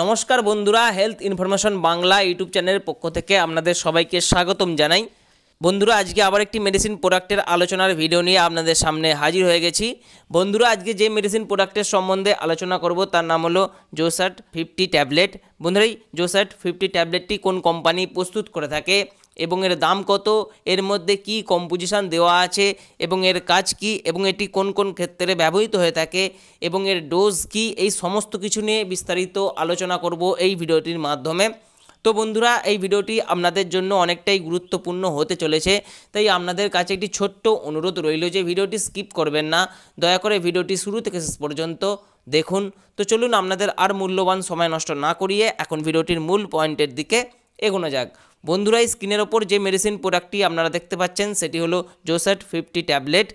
নমস্কার বন্ধুরা health information Bangla YouTube চ্যানেলের পক্ষ থেকে আপনাদের সবাইকে স্বাগতম জানাই বন্ধুরা আজকে আবার একটি মেডিসিন প্রোডাক্টের আলোচনার ভিডিও নিয়ে আপনাদের সামনে হাজির হয়ে গেছি বন্ধুরা আজকে যে মেডিসিন প্রোডাক্টের সম্বন্ধে আলোচনা করব তার নাম হলো জোসাট ফিফটি ট্যাবলেট বন্ধুরা এই ফিফটি ট্যাবলেটটি কোন কোম্পানি প্রস্তুত করে থাকে এবং এর দাম কত এর মধ্যে কি কম্পোজিশান দেওয়া আছে এবং এর কাজ কি এবং এটি কোন কোন ক্ষেত্রে ব্যবহৃত হয়ে থাকে এবং এর ডোজ কি এই সমস্ত কিছু নিয়ে বিস্তারিত আলোচনা করব এই ভিডিওটির মাধ্যমে তো বন্ধুরা এই ভিডিওটি আপনাদের জন্য অনেকটাই গুরুত্বপূর্ণ হতে চলেছে তাই আপনাদের কাছে একটি ছোট্ট অনুরোধ রইল যে ভিডিওটি স্কিপ করবেন না দয়া করে ভিডিওটি শুরু থেকে শেষ পর্যন্ত দেখুন তো চলুন আপনাদের আর মূল্যবান সময় নষ্ট না করিয়ে এখন ভিডিওটির মূল পয়েন্টের দিকে এগোনো যাক বন্ধুরা স্ক্রিনের ওপর যে মেডিসিন প্রোডাক্টটি আপনারা দেখতে পাচ্ছেন সেটি হলো জোসেট ফিফটি ট্যাবলেট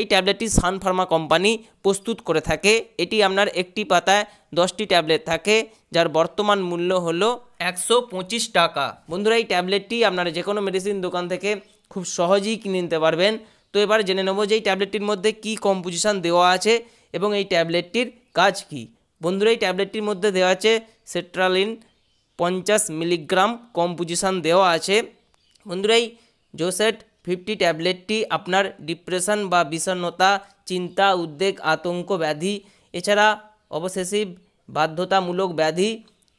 এই ট্যাবলেটটি সান ফার্মা কোম্পানি প্রস্তুত করে থাকে এটি আপনার একটি পাতায় দশটি ট্যাবলেট থাকে যার বর্তমান মূল্য হলো একশো টাকা বন্ধুরা এই ট্যাবলেটটি আপনারা যে কোনো মেডিসিন দোকান থেকে খুব সহজেই কিনে নিতে পারবেন তো এবার জেনে নেব যে এই ট্যাবলেটটির মধ্যে কি কম্পোজিশান দেওয়া আছে এবং এই ট্যাবলেটটির কাজ কি বন্ধুরা এই ট্যাবলেটটির মধ্যে দেওয়া আছে সেট্রালিন পঞ্চাশ মিলিগ্রাম কম্পোজিশান দেওয়া আছে বন্ধুরা এই জোসেট ফিফটি ট্যাবলেটটি আপনার ডিপ্রেশন বা বিষণ্নতা চিন্তা উদ্বেগ আতঙ্ক ব্যাধি এছাড়া অবসেসিভ বাধ্যতামূলক ব্যাধি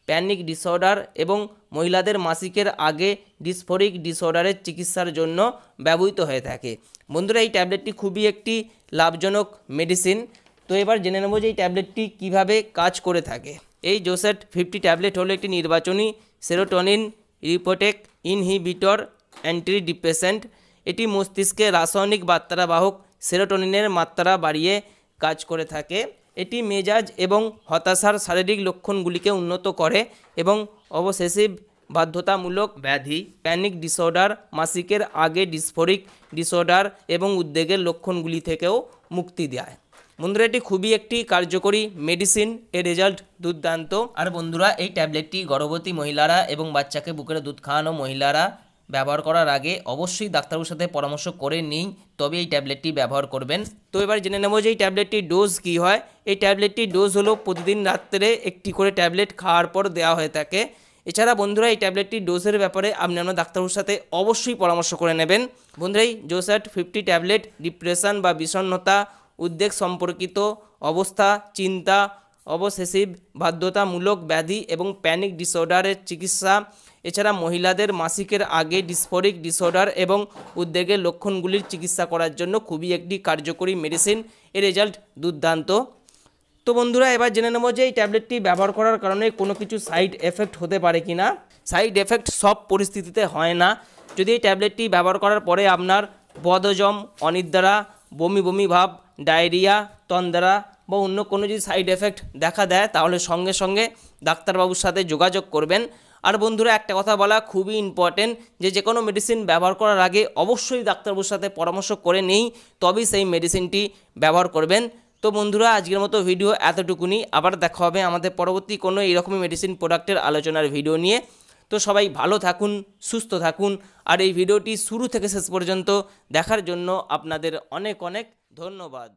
প্যানিক ডিসঅর্ডার এবং মহিলাদের মাসিকের আগে ডিসফোরিক ডিসঅর্ডারের চিকিৎসার জন্য ব্যবহৃত হয়ে থাকে বন্ধুরা এই ট্যাবলেটটি খুবই একটি লাভজনক মেডিসিন তো এবার জেনে নেব যে এই ট্যাবলেটটি কীভাবে কাজ করে থাকে এই জোসেট ফিফটি ট্যাবলেট হলো একটি নির্বাচনী serotonin reuptake inhibitor antidepressant এটি মস্তিষ্কে রাসায়নিক বার্তাবাহক সেরোটনিনের মাত্রা বাড়িয়ে কাজ করে থাকে এটি মেজাজ এবং হতাশার শারীরিক লক্ষণগুলিকে উন্নত করে এবং অবশেষে বাধ্যতামূলক ব্যাধি প্যানিক ডিসঅর্ডার মাসিকের আগে ডিসফোরিক ডিসঅর্ডার এবং উদ্বেগের লক্ষণগুলি থেকেও মুক্তি দেয় বন্ধুরা এটি খুবই একটি কার্যকরী মেডিসিন এর রেজাল্ট দুর্দান্ত আর বন্ধুরা এই ট্যাবলেটটি গর্ভবতী মহিলারা এবং বাচ্চাকে বুকের দুধ খাওয়ানো মহিলারা ব্যবহার করার আগে অবশ্যই ডাক্তারবাবুর সাথে পরামর্শ করে নিই তবে এই ট্যাবলেটটি ব্যবহার করবেন তো এবার জেনে নেব যে এই ট্যাবলেটটির ডোজ কী হয় এই ট্যাবলেটটির ডোজ হলো প্রতিদিন রাত্রে একটি করে ট্যাবলেট খাওয়ার পর দেওয়া হয়ে থাকে এছাড়া বন্ধুরা এই ট্যাবলেটটির ডোজের ব্যাপারে আপনি আপনার ডাক্তারবাবুর সাথে অবশ্যই পরামর্শ করে নেবেন বন্ধুরা এই জোস্যাট ফিফটি ট্যাবলেট ডিপ্রেশন বা বিষণ্ণতা উদ্বেগ সম্পর্কিত অবস্থা চিন্তা অবসেসিভ বাধ্যতামূলক ব্যাধি এবং প্যানিক ডিসঅর্ডারের চিকিৎসা এছাড়া মহিলাদের মাসিকের আগে ডিসফোরিক ডিসঅর্ডার এবং উদ্বেগের লক্ষণগুলির চিকিৎসা করার জন্য খুবই একটি কার্যকরী মেডিসিন এর রেজাল্ট দুর্দান্ত তো বন্ধুরা এবার জেনে নেবো যে এই ট্যাবলেটটি ব্যবহার করার কারণে কোনো কিছু সাইড এফেক্ট হতে পারে কি না সাইড এফেক্ট সব পরিস্থিতিতে হয় না যদি এই ট্যাবলেটটি ব্যবহার করার পরে আপনার বদজম অনিদ্রা বমি বমি ভাব ডায়রিয়া তন্দ্রা বা অন্য কোনো যদি সাইড এফেক্ট দেখা দেয় তাহলে সঙ্গে সঙ্গে ডাক্তারবাবুর সাথে যোগাযোগ করবেন আর বন্ধুরা একটা কথা বলা খুবই ইম্পর্টেন্ট যে যে কোনো মেডিসিন ব্যবহার করার আগে অবশ্যই ডাক্তারবাবুর সাথে পরামর্শ করে নেই তবেই সেই মেডিসিনটি ব্যবহার করবেন তো বন্ধুরা আজকের মতো ভিডিও এতটুকুনি আবার দেখা হবে আমাদের পরবর্তী কোনো এইরকমই মেডিসিন প্রোডাক্টের আলোচনার ভিডিও নিয়ে তো সবাই ভালো থাকুন সুস্থ থাকুন আর এই ভিডিওটি শুরু থেকে শেষ পর্যন্ত দেখার জন্য আপনাদের অনেক অনেক ধন্যবাদ